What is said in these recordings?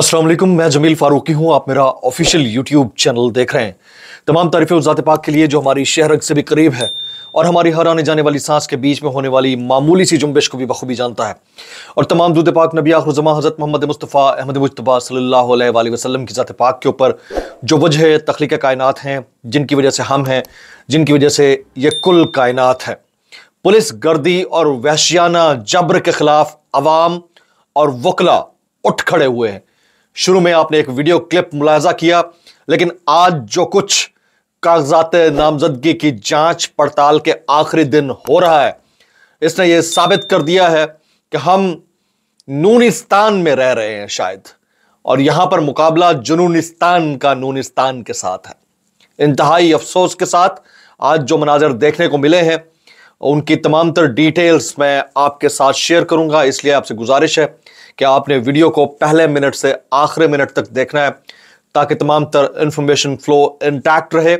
अस्सलाम वालेकुम मैं जमील फारूकी हूँ आप मेरा ऑफिशियल यूट्यूब चैनल देख रहे हैं तमाम तारीफ़ उजात पाक के लिए जो हमारी शहर से भी करीब है और हमारी हर आने जाने वाली सांस के बीच में होने वाली मामूली सी जुम्बिश को भी बखूबी जानता है और तमाम दूध पाक नबी आखरजमा हज़रत मोहम्मद मुस्तफ़ा अहमद मुशतबा सल्ला वसलम की ज़ात पाक के ऊपर जो वजह तख्लीक कायनत हैं जिनकी वजह से हम हैं जिनकी वजह से ये कुल कायनत है पुलिस गर्दी और वहशियाना जबर के ख़िलाफ़ आवाम और वकला उठ खड़े हुए हैं शुरू में आपने एक वीडियो क्लिप मुलायजा किया लेकिन आज जो कुछ कागजात नामजदगी की जांच पड़ताल के आखिरी दिन हो रहा है इसने ये साबित कर दिया है कि हम नूनिस्तान में रह रहे हैं शायद और यहां पर मुकाबला जुनूनिस्तान का नूनिस्तान के साथ है इंतहाई अफसोस के साथ आज जो मनाजर देखने को मिले हैं उनकी तमाम तर डिटेल्स मैं आपके साथ शेयर करूंगा इसलिए आपसे गुजारिश है कि आपने वीडियो को पहले मिनट से आखिरी मिनट तक देखना है ताकि तमाम तर इंफॉर्मेशन फ्लो इंटैक्ट रहे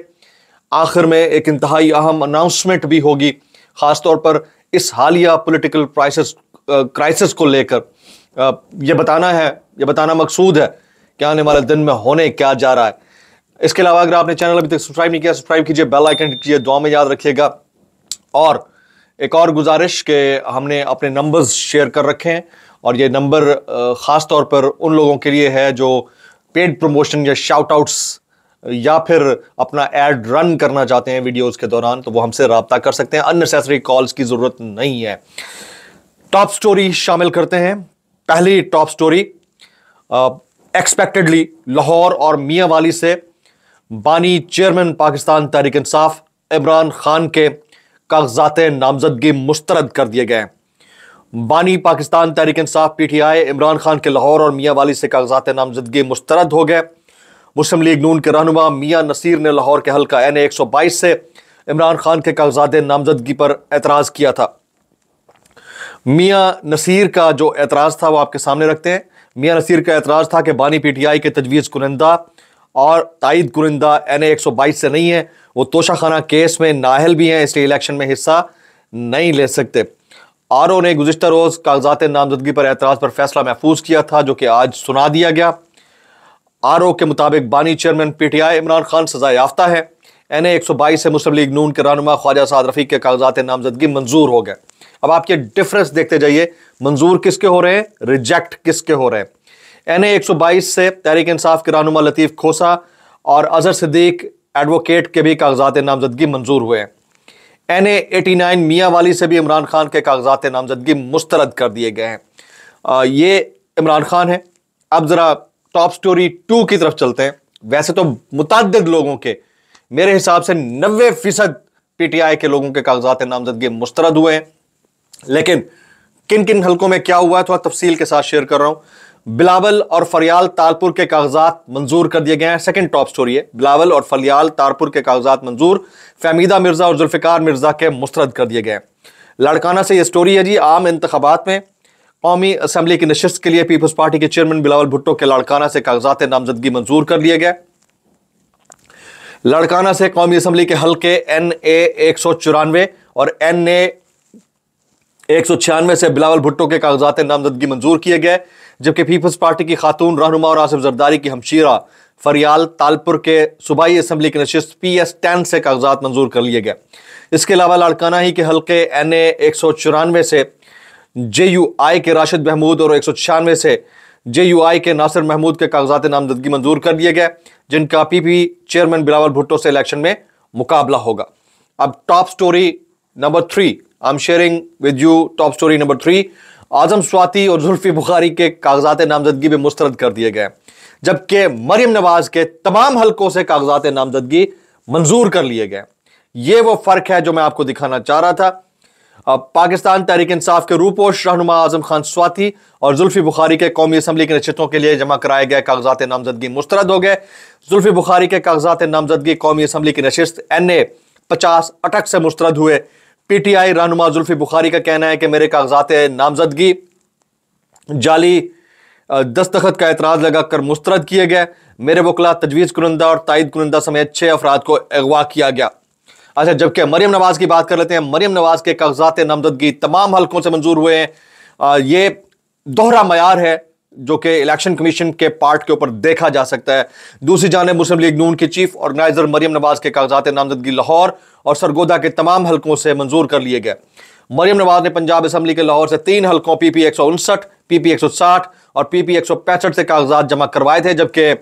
आखिर में एक इंतहाई अहम अनाउंसमेंट भी होगी ख़ासतौर पर इस हालिया पोलिटिकल क्राइसिस क्राइसिस को लेकर यह बताना है यह बताना मकसूद है कि आने वाले दिन में होने क्या जा रहा है इसके अलावा अगर आपने चैनल अभी तक सब्सक्राइब नहीं किया सब्सक्राइब कीजिए बेल आइकन कीजिए दुआ में याद रखिएगा और एक और गुजारिश के हमने अपने नंबर्स शेयर कर रखे हैं और ये नंबर ख़ास तौर पर उन लोगों के लिए है जो पेड प्रमोशन या शाउट आउट्स या फिर अपना एड रन करना चाहते हैं वीडियोस के दौरान तो वो हमसे रबता कर सकते हैं अननेसेसरी कॉल्स की ज़रूरत नहीं है टॉप स्टोरी शामिल करते हैं पहली टॉप स्टोरी एक्सपेक्टेडली लाहौर और मियाँ वाली से बानी चेयरमैन पाकिस्तान तहरीक इंसाफ इमरान खान के कागजात नामजदगी मुस्तरद कर दिए गए हैं बानी Pakistan Tehreek Insaf P T I Imran Khan के लाहौर और मियाँ वाली से कागजात नामजदगी मुस्तरद हो गए मुस्लिम लीग नून के रहनुमा मियाँ नसीर ने लाहौर के हल्का एन ए एक सौ बाईस से इमरान खान के कागजात नामजदगी पर एतराज़ किया था मियाँ नसीर का जो एतराज़ था वो आपके सामने रखते हैं मियाँ नसीर का एतराज़ था कि बानी पी टी आई के तजवीज़ कुनंदा और तइद कुनंदा एन ए एक सौ बाईस से नहीं है वो तोशा खाना केस में नाहल भी हैं इसलिए इलेक्शन में हिस्सा नहीं ले सकते आर ओ ने गुजशत रोज़ कागजात नामजदगी पर एतराज़ पर फैसला महफूज किया था जो कि आज सुना दिया गया आर ओ के मुताबिक बानी chairman P T I Imran Khan सजा याफ्ता है एन ए एक सौ बाईस से मुस्लिम लीग नून के रहनुमा ख्वाजा साद रफीक के कागजात नामजदगी मंजूर हो गए अब आप ये डिफरेंस देखते जाइए मंजूर किसके हो रहे हैं रिजेक्ट किसके हो रहे हैं एन ए एक सौ बाईस से तहरीक इंसाफ के रहनुमा लतीफ़ खोसा और अजहर सिद्दीक एडवोकेट के भी कागजात नामजदगी मंजूर हुए हैं एन ए एटी नाइन मियाँ वाली से भी इमरान खान के कागजात नामजदगी मुस्तरद कर दिए गए हैं ये इमरान खान है अब ज़रा टॉप स्टोरी टू की तरफ चलते हैं वैसे तो मुतद लोगों के मेरे हिसाब से नबे फ़ीसद पी टी आई के लोगों के कागजात नामजदगी मुस्तरद हुए हैं लेकिन किन किन हलकों में क्या हुआ है थोड़ा तफसील के साथ शेयर कर रहा हूँ बिलावल और फरियाल तारपुर के कागजात मंजूर कर दिए गए हैं सेकंड टॉप स्टोरी है बिलावल और फरियाल तारपुर के कागजात मंजूर फहमीदा मिर्जा और जुल्फ़िकार मिर्जा के मुस्रद कर दिए गए हैं लड़काना से यह स्टोरी है जी आम इंतबात में कौमी असम्बली की नशस्त के लिए पीपल्स पार्टी के चेयरमैन बिलावल भुट्टो के लड़काना से कागजात नामजदगी मंजूर कर लिए गए लड़काना से कौमी असम्बली के हल्के एन ए एक सौ चौरानवे और एन ए एक सौ छियानवे से बिलावल भुट्टो के कागजात नामजदगी मंजूर किए गए जबकि पीपल्स पार्टी की खातून रहनुमा और आसिफ जरदारी की हमशीरा फरियाल तालपुर के सूबाई असम्बली की नशस्त पी एस टेन से कागजात मंजूर कर लिए गए इसके अलावा लाड़काना ही के हल्के एन ए एक सौ चौरानवे से जे यू आई के राशिद महमूद और एक सौ छियानवे से जे यू आई के नासिर महमूद के कागजात नामजदगी मंजूर कर लिए गए जिनका P P chairman Bilawal Bhutto से इलेक्शन में मुकाबला होगा अब top story number three I am sharing with you top story number three Azam Swati और जुल्फी बुखारी के कागजात नामजदगी भी मुस्तरद कर दिए गए जबकि मरियम नवाज के तमाम हलकों से कागजात नामजदगी मंजूर कर लिए गए ये वो फ़र्क है जो मैं आपको दिखाना चाह रहा था अब पाकिस्तान तहरीक इंसाफ के रूपोश रहनुमा आजम खान स्वाति और जुल्फी बुखारी के कौमी असम्बली के नशस्तों के लिए जमा कराए गए कागजात नामजदगी मुस्तरद हो गए जुल्फी बुखारी के कागजात नामजदगी कौमी असम्बली की नशिस्त एन ए पचास अटक से मुस्तरद हुए पीटीआई आई जुल्फी बुखारी का कहना है कि मेरे कागजात नामजदगी जाली दस्तखत का एतराज़ लगाकर मुस्तरद किए गए मेरे वकला तजवीज़ कुनंदा और तायद कुनंदा समेत छः अफराद को अगवा किया गया अच्छा जबकि मरीम नवाज़ की बात कर लेते हैं मरीम नवाज़ के कागजात नामजदगी तमाम हलकों से मंजूर हुए हैं ये दोहरा मैार है जो कि इलेक्शन कमीशन के पार्ट के ऊपर देखा जा सकता है दूसरी जानब मुस्लिम लीग नून की चीफ ऑर्गेनाइजर मरीम नवाज के कागजात नामजदगी लाहौर और सरगोदा के तमाम हलकों से मंजूर कर लिए गए मरियम नवाज ने पंजाब असम्बली के लाहौर से तीन हलकों पी पी एक सौ उनसठ पी पी एक सौ साठ और पी पी एक सौ पैंसठ से कागजात जमा करवाए थे जबकि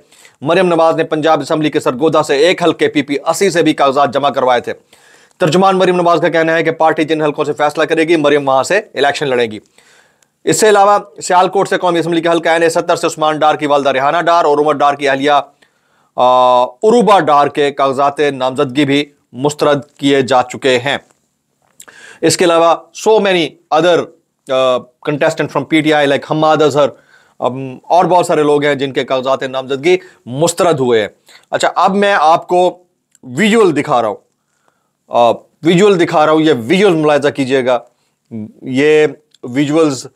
मरियम नवाज ने पंजाब असम्बली के सरगोदा से एक हल्के पी पी अस्सी से भी कागजात जमा करवाए थे तर्जुमान मरीम नवाज का कहना है कि पार्टी जिन हल्कों से फैसला करेगी मरियम वहां से इलेक्शन लड़ेगी इससे अलावा सियालकोट से कौमी असम्बली के हल्का एन सत्तर से उस्मान डार की वालदा रिहाना डार और उमर डार की अहलिया उरूबा डार के कागजात नामजदगी भी मुस्तरद किए जा चुके हैं इसके अलावा so many other contestant from PTI like Hammad Azhar और बहुत सारे लोग हैं जिनके कागजात नामजदगी मुस्तरद हुए हैं अच्छा अब मैं आपको विजुअल दिखा रहा हूँ विजुअल uh, दिखा रहा हूँ ये विजुअल मुलायजा कीजिएगा ये विजुअल्स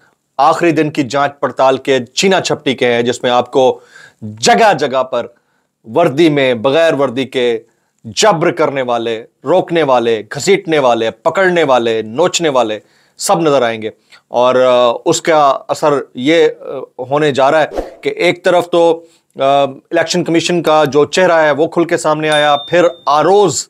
आखिरी दिन की जांच पड़ताल के चीना छपटी के हैं जिसमें आपको जगह जगह पर वर्दी में बगैर वर्दी के जब्र करने वाले रोकने वाले घसीटने वाले पकड़ने वाले नोचने वाले सब नज़र आएंगे और उसका असर ये होने जा रहा है कि एक तरफ तो इलेक्शन कमीशन का जो चेहरा है वो खुल के सामने आया फिर आरोज़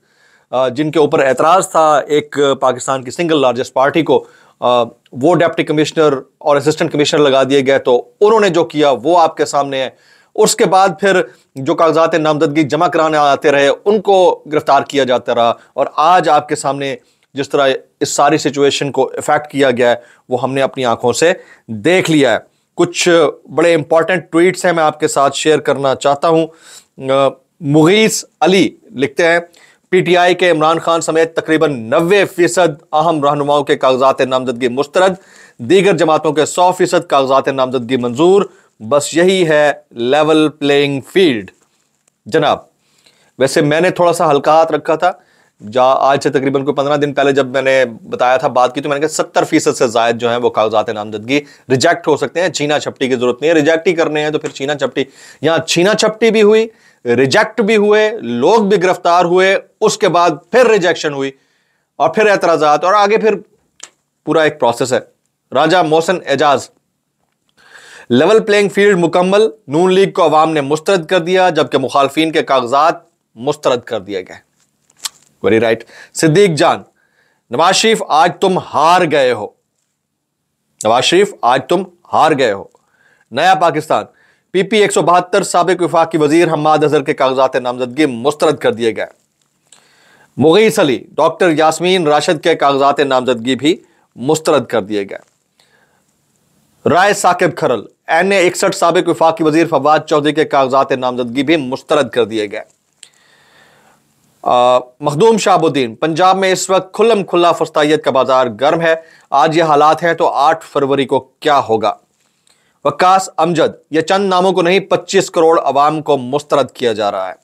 जिनके ऊपर एतराज़ था एक पाकिस्तान की सिंगल लार्जेस्ट पार्टी को वो डेप्टी कमिश्नर और असिस्टेंट कमिश्नर लगा दिए गए तो उन्होंने जो किया वो आपके सामने है उसके बाद फिर जो कागजात नामजदगी जमा कराने आते रहे उनको गिरफ्तार किया जाता रहा और आज आपके सामने जिस तरह इस सारी सिचुएशन को इफ़ेक्ट किया गया है वो हमने अपनी आंखों से देख लिया है कुछ बड़े इंपॉर्टेंट ट्वीट्स हैं मैं आपके साथ शेयर करना चाहता हूँ मुगीस अली लिखते हैं पीटीआई के इमरान खान समेत तकरीबन नबे फीसद अहम रहनुमाओं के कागजात नामजदगी मुस्तरद दीगर जमातों के सौ फीसद कागजात नामजदगी मंजूर बस यही है लेवल प्लेइंग फील्ड जनाब वैसे मैंने थोड़ा सा हल्का हाथ रखा था जा आज से तकरीबन कोई पंद्रह दिन पहले जब मैंने बताया था बात की तो मैंने कहा सत्तर फीसद से जायद जो है वो कागजात नामजदगी रिजेक्ट हो सकते हैं छीना छपटी की जरूरत नहीं है रिजेक्ट ही करने हैं तो फिर छीना छपटी यहाँ छीना छपटी भी हुई रिजेक्ट भी हुए लोग भी गिरफ्तार हुए उसके बाद फिर रिजेक्शन हुई और फिर एतराजात और आगे फिर पूरा एक प्रोसेस है Raja Mohsin Ejaz level playing field मुकम्मल नून लीग को अवाम ने मुस्तरद कर दिया जबकि मुखालफी के कागजात मुस्तरद कर दिए गए वेरी राइट सिद्दीक जान नवाज शरीफ आज तुम हार गए हो नवाज शरीफ आज तुम हार गए हो नया पाकिस्तान पीपी एक सौ बहत्तर सबक विफाकी वजीर हमाद अजहर के कागजात नामजदगी मुस्तरद कर दिए गए मुगीस अली डॉक्टर यासमीन राशद के कागजात नामजदगी भी मुस्तरद कर दिए गए राय साकिब खरल एन ए इकसठ सबक विफाक वजीर फवाद चौधरी के कागजात नामजदगी भी मुस्तरद कर दिए गए मखदूम शाहबुद्दीन पंजाब में इस वक्त खुलम खुला फस्तायत का बाजार गर्म है आज ये हालात हैं तो आठ फरवरी को क्या होगा वक्स अमजद यह चंद नामों को नहीं पच्चीस करोड़ अवाम को मुस्तरद किया जा रहा है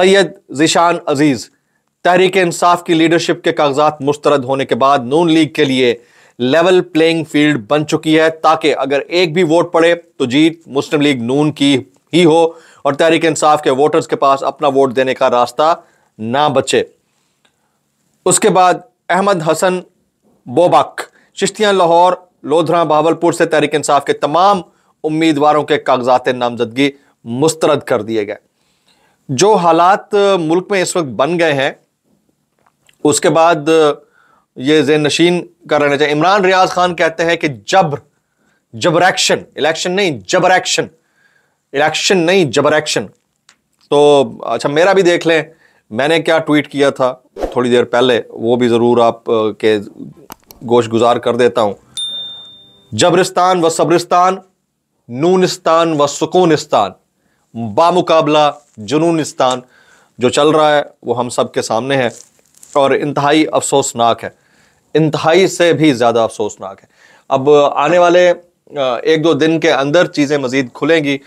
सैयद जिशान अजीज तहरीक इंसाफ की लीडरशिप के कागजात मुस्तरद होने के बाद नून लीग के लिए लेवल प्लेइंग फील्ड बन चुकी है ताकि अगर एक भी वोट पड़े तो जीत मुस्लिम लीग नून की ही हो और तहरीक इंसाफ के वोटर्स के पास अपना वोट देने का रास्ता ना बचे उसके बाद अहमद हसन बोबक चिश्तियाँ लाहौर लोधरा बहावलपुर से तहरीक इंसाफ के तमाम उम्मीदवारों के कागजात नामजदगी मुस्तरद कर दिए गए जो हालात मुल्क में इस वक्त बन गए हैं उसके बाद ये जेन नशीन कर रहना चाहिए इमरान रियाज खान कहते हैं कि जबर जबर एक्शन इलेक्शन नहीं जबर एक्शन इलेक्शन नहीं जबर एक्शन तो अच्छा मेरा भी देख लें मैंने क्या ट्वीट किया था थोड़ी देर पहले वो भी ज़रूर आप के गोश गुजार कर देता हूँ जबरिस्तान व सब्रिस्तान नूनिस्तान व सुकूनिस्तान बामुकाबला जुनूनिस्तान जो चल रहा है वो हम सब के सामने है और इंतहाई अफसोसनाक है इंतहाई से भी ज़्यादा अफसोसनाक है अब आने वाले एक दो दिन के अंदर चीज़ें मज़ीद खुलेंगी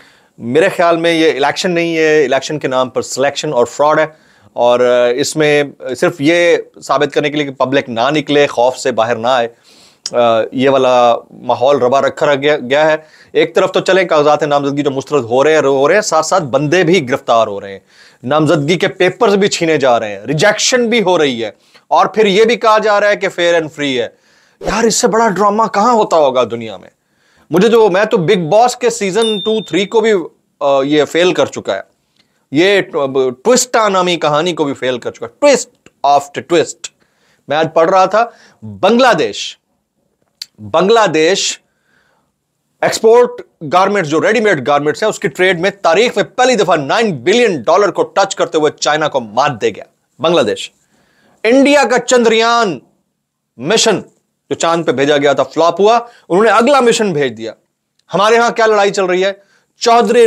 मेरे ख्याल में ये इलेक्शन नहीं है इलेक्शन के नाम पर सिलेक्शन और फ्रॉड है और इसमें सिर्फ ये साबित करने के लिए कि पब्लिक ना निकले खौफ से बाहर ना आए ये वाला माहौल रबा रखा गया, गया है एक तरफ तो चले कागजात नामजदगी जो मुस्तरद हो रहे हैं हो रहे हैं साथ साथ बंदे भी गिरफ्तार हो रहे हैं नामजदगी के पेपर्स भी छीने जा रहे हैं रिजेक्शन भी हो रही है और फिर यह भी कहा जा रहा है कि फेयर एंड फ्री है यार इससे बड़ा ड्रामा कहां होता होगा दुनिया में मुझे जो तो, मैं तो बिग बॉस के सीजन टू थ्री को भी ये फेल कर चुका है ये ट्विस्टा नामी कहानी को भी फेल कर चुका है ट्विस्ट आफ्टर ट्विस्ट मैं आज पढ़ रहा था बांग्लादेश बांग्लादेश एक्सपोर्ट गारमेंट्स जो रेडीमेड गारमेंट्स हैं उसकी ट्रेड में तारीख में पहली दफा 9 बिलियन डॉलर को टच करते हुए चाइना को मात दे गया बांग्लादेश इंडिया का चंद्रयान मिशन जो चांद पे भेजा गया था फ्लॉप हुआ उन्होंने अगला मिशन भेज दिया हमारे यहां क्या लड़ाई चल रही है चौधरी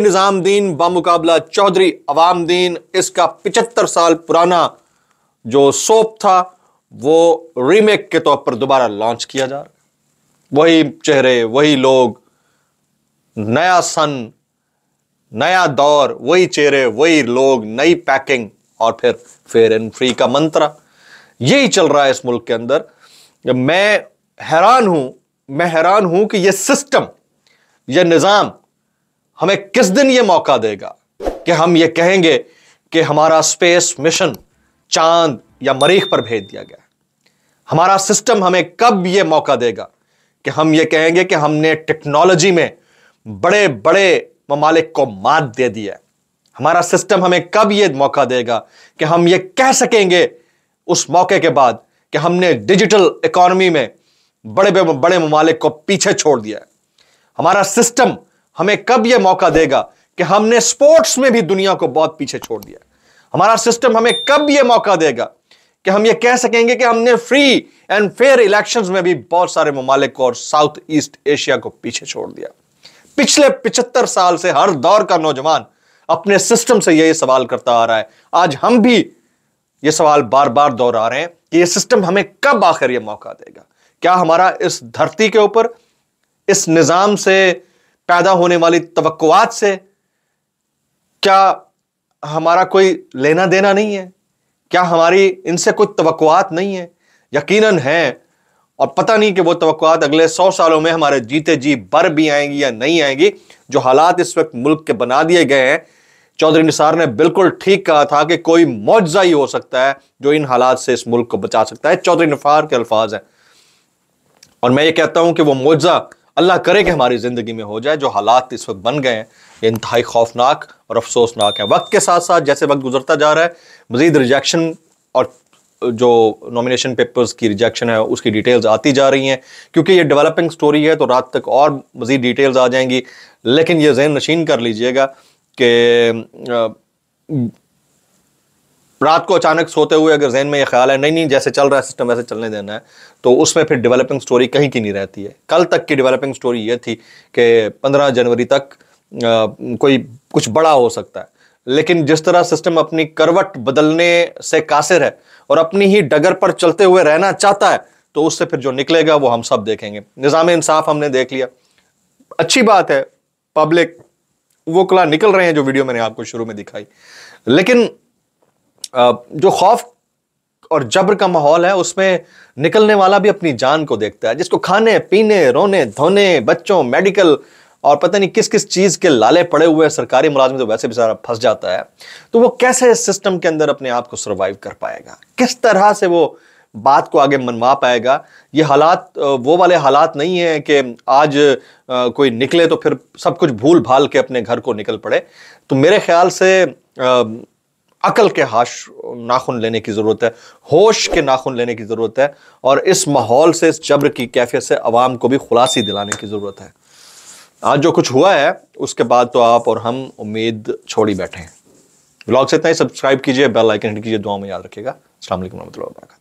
दीन बामुकाबला चौधरी अवामदीन इसका पिचहत्तर साल पुराना जो सोप था वो रीमेक के तौर पर दोबारा लॉन्च किया जा रहा है वही चेहरे वही लोग नया सन नया दौर वही चेहरे वही लोग नई पैकिंग और फिर फेयर एंड फ्री का मंत्र यही चल रहा है इस मुल्क के अंदर मैं हैरान हूं मैं हैरान हूं कि यह सिस्टम यह निज़ाम हमें किस दिन यह मौका देगा कि हम ये कहेंगे कि हमारा स्पेस मिशन चांद या मरीख पर भेज दिया गया हमारा सिस्टम हमें कब यह मौका देगा कि हम ये कहेंगे कि हमने टेक्नोलॉजी में बड़े बड़े ममालिक को मात दे दिया हमारा सिस्टम हमें कब यह मौका देगा कि हम ये कह सकेंगे उस मौके के बाद कि हमने डिजिटल इकोनॉमी में बड़े बड़े, बड़े ममालिक को पीछे छोड़ दिया हमारा सिस्टम हमें कब यह मौका देगा कि हमने स्पोर्ट्स में भी दुनिया को बहुत पीछे छोड़ दिया हमारा सिस्टम हमें कब यह मौका देगा कि हम ये कह सकेंगे कि हमने फ्री एंड फेयर इलेक्शंस में भी बहुत सारे ममालिक और साउथ ईस्ट एशिया को पीछे छोड़ दिया पिछले पिछहत्तर साल से हर दौर का नौजवान अपने सिस्टम से यही सवाल करता आ रहा है आज हम भी ये सवाल बार बार दोहरा रहे हैं कि ये सिस्टम हमें कब आखिर ये मौका देगा क्या हमारा इस धरती के ऊपर इस निज़ाम से पैदा होने वाली तवक्कुआत से क्या हमारा कोई लेना देना नहीं है क्या हमारी इनसे कोई तवक्कुआत नहीं है यकीनन है और पता नहीं कि वो तो अगले सौ सालों में हमारे जीते जी बर भी आएंगी या नहीं आएंगी जो हालात इस वक्त मुल्क के बना दिए गए हैं चौधरी निसार ने बिल्कुल ठीक कहा था कि कोई मुआवजा ही हो सकता है जो इन हालात से इस मुल्क को बचा सकता है चौधरी निफार के अल्फाज हैं और मैं ये कहता हूं कि वो मुआवजा अल्लाह करे कि हमारी ज़िंदगी में हो जाए जो हालात इस वक्त बन गए हैं इंतहाई खौफनाक और अफसोसनाक है वक्त के साथ साथ जैसे वक्त गुजरता जा रहा है मज़ीद रिजेक्शन और जो नॉमिनेशन पेपर्स की रिजेक्शन है उसकी डिटेल्स आती जा रही हैं क्योंकि ये डेवलपिंग स्टोरी है तो रात तक और मज़ीद डिटेल्स आ जाएंगी लेकिन ये जहन नशीन कर लीजिएगा कि रात को अचानक सोते हुए अगर जहन में ये ख्याल है नहीं नहीं जैसे चल रहा है सिस्टम वैसे चलने देना है तो उसमें फिर डेवलपिंग स्टोरी कहीं की नहीं रहती है कल तक की डेवलपिंग स्टोरी ये थी कि पंद्रह जनवरी तक आ, कोई कुछ बड़ा हो सकता है लेकिन जिस तरह सिस्टम अपनी करवट बदलने से कासिर है और अपनी ही डगर पर चलते हुए रहना चाहता है तो उससे फिर जो निकलेगा वो हम सब देखेंगे निज़ाम इंसाफ हमने देख लिया अच्छी बात है पब्लिक वो कला निकल रहे हैं जो वीडियो मैंने आपको शुरू में दिखाई लेकिन जो खौफ और जबर का माहौल है उसमें निकलने वाला भी अपनी जान को देखता है जिसको खाने पीने रोने धोने बच्चों मेडिकल और पता नहीं किस किस चीज़ के लाले पड़े हुए सरकारी मुलाजम तो वैसे भी सारा फंस जाता है तो वो कैसे इस सिस्टम के अंदर अपने आप को सर्वाइव कर पाएगा किस तरह से वो बात को आगे मनवा पाएगा ये हालात वो वाले हालात नहीं हैं कि आज कोई निकले तो फिर सब कुछ भूल भाल के अपने घर को निकल पड़े तो मेरे ख्याल से अकल के हाश नाखून लेने की ज़रूरत है होश के नाखून लेने की ज़रूरत है और इस माहौल से इस जबर की कैफियत से आवाम को भी खुलासी दिलाने की ज़रूरत है आज जो कुछ हुआ है उसके बाद तो आप और हम उम्मीद छोड़ ही बैठे हैं ब्लॉग से इतना ही सब्सक्राइब कीजिए बेल आइकन हिट कीजिए दुआ में याद रखिएगा असल वरहमत